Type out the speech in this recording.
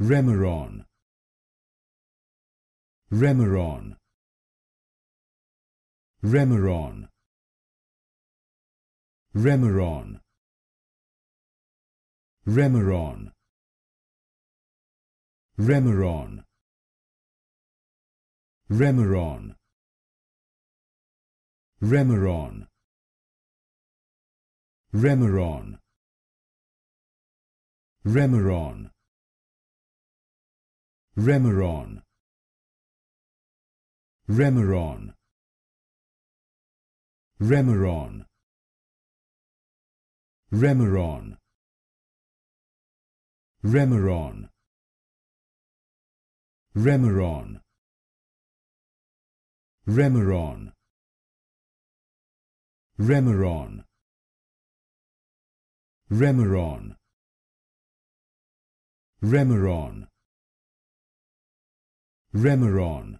Remeron Remeron Remeron Remeron Remeron Remeron Remeron Remeron Remeron Remeron Remeron Remeron Remeron Remeron Remeron Remeron Remeron Remeron Remeron Remeron Remeron